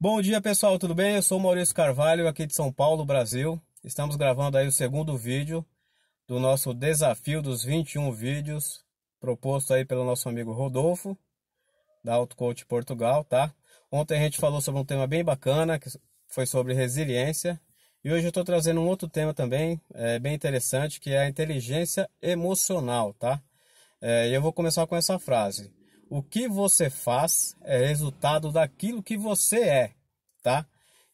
Bom dia pessoal, tudo bem? Eu sou Maurício Carvalho, aqui de São Paulo, Brasil. Estamos gravando aí o segundo vídeo do nosso desafio dos 21 vídeos proposto aí pelo nosso amigo Rodolfo, da AutoCoach Portugal, tá? Ontem a gente falou sobre um tema bem bacana, que foi sobre resiliência. E hoje eu estou trazendo um outro tema também, é, bem interessante, que é a inteligência emocional, tá? É, e eu vou começar com essa frase. O que você faz é resultado daquilo que você é, tá?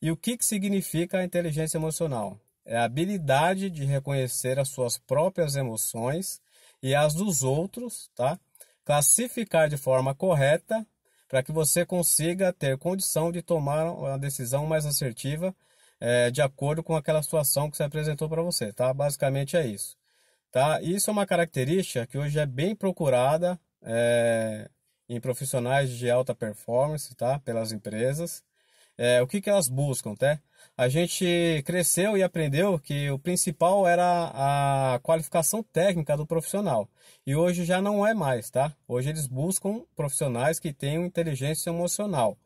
E o que, que significa a inteligência emocional? É a habilidade de reconhecer as suas próprias emoções e as dos outros, tá? Classificar de forma correta para que você consiga ter condição de tomar uma decisão mais assertiva é, de acordo com aquela situação que se apresentou para você, tá? Basicamente é isso, tá? Isso é uma característica que hoje é bem procurada é, em profissionais de alta performance, tá? Pelas empresas. É, o que, que elas buscam, tá? A gente cresceu e aprendeu que o principal era a qualificação técnica do profissional. E hoje já não é mais, tá? Hoje eles buscam profissionais que tenham inteligência emocional.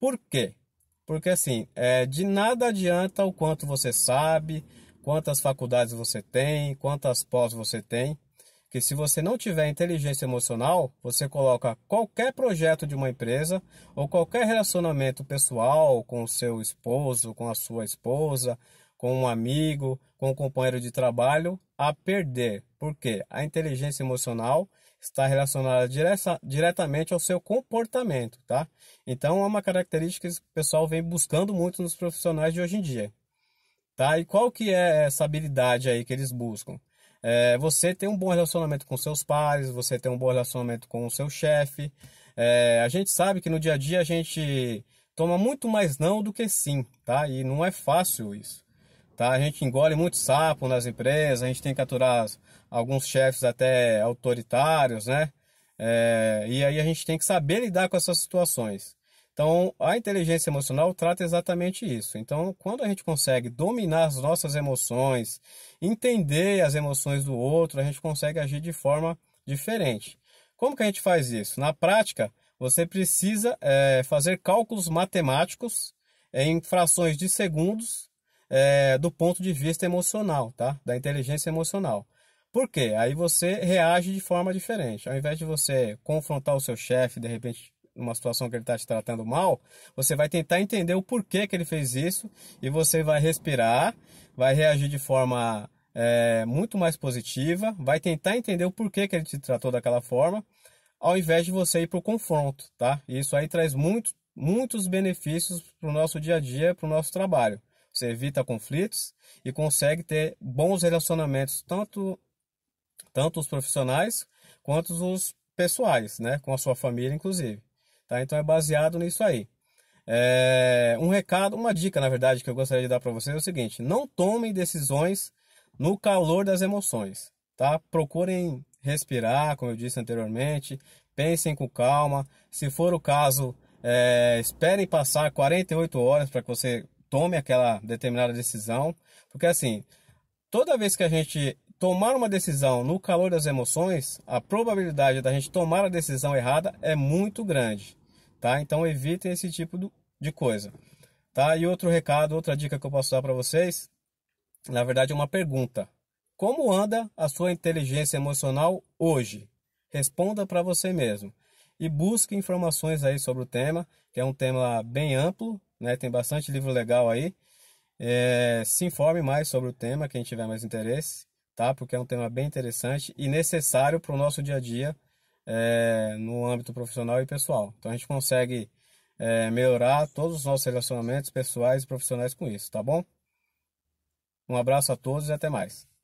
Por quê? Porque assim, é, de nada adianta o quanto você sabe, quantas faculdades você tem, quantas pós você tem, que se você não tiver inteligência emocional, você coloca qualquer projeto de uma empresa ou qualquer relacionamento pessoal com o seu esposo, com a sua esposa, com um amigo, com um companheiro de trabalho a perder, porque a inteligência emocional está relacionada direta, diretamente ao seu comportamento, tá? Então é uma característica que o pessoal vem buscando muito nos profissionais de hoje em dia. Tá? E qual que é essa habilidade aí que eles buscam? é, você tem um bom relacionamento com seus pares, você tem um bom relacionamento com o seu chefe. É, a gente sabe que no dia a dia a gente toma muito mais não do que sim, tá? E não é fácil isso. Tá? A gente engole muito sapo nas empresas, a gente tem que aturar alguns chefes até autoritários, né? É, e aí a gente tem que saber lidar com essas situações. Então, a inteligência emocional trata exatamente isso. Então, quando a gente consegue dominar as nossas emoções, entender as emoções do outro, a gente consegue agir de forma diferente. Como que a gente faz isso? Na prática, você precisa é, fazer cálculos matemáticos é, em frações de segundos é, do ponto de vista emocional, tá? Da inteligência emocional. Por quê? Aí você reage de forma diferente. Ao invés de você confrontar o seu chefe, de repente numa situação que ele está te tratando mal, você vai tentar entender o porquê que ele fez isso e você vai respirar, vai reagir de forma é, muito mais positiva, vai tentar entender o porquê que ele te tratou daquela forma, ao invés de você ir para o confronto, tá? Isso aí traz muitos, muitos benefícios para o nosso dia a dia, para o nosso trabalho. Você evita conflitos e consegue ter bons relacionamentos, tanto, tanto os profissionais quanto os pessoais, né? Com a sua família, inclusive. Tá? Então é baseado nisso aí. É, um recado, uma dica, na verdade, que eu gostaria de dar para vocês é o seguinte: não tomem decisões no calor das emoções, tá? Procurem respirar, como eu disse anteriormente, pensem com calma. Se for o caso, é, esperem passar 48 horas para que você tome aquela determinada decisão, porque assim, toda vez que a gente tomar uma decisão no calor das emoções, a probabilidade da gente tomar a decisão errada é muito grande, tá? Então evitem esse tipo de coisa, tá? E outro recado, outra dica que eu posso dar para vocês, na verdade é uma pergunta. Como anda a sua inteligência emocional hoje? Responda para você mesmo e busque informações aí sobre o tema, que é um tema bem amplo, né? Tem bastante livro legal aí. É, se informe mais sobre o tema, quem tiver mais interesse tá? Porque é um tema bem interessante e necessário para o nosso dia a dia é, no âmbito profissional e pessoal. Então a gente consegue é, melhorar todos os nossos relacionamentos pessoais e profissionais com isso, tá bom? Um abraço a todos e até mais.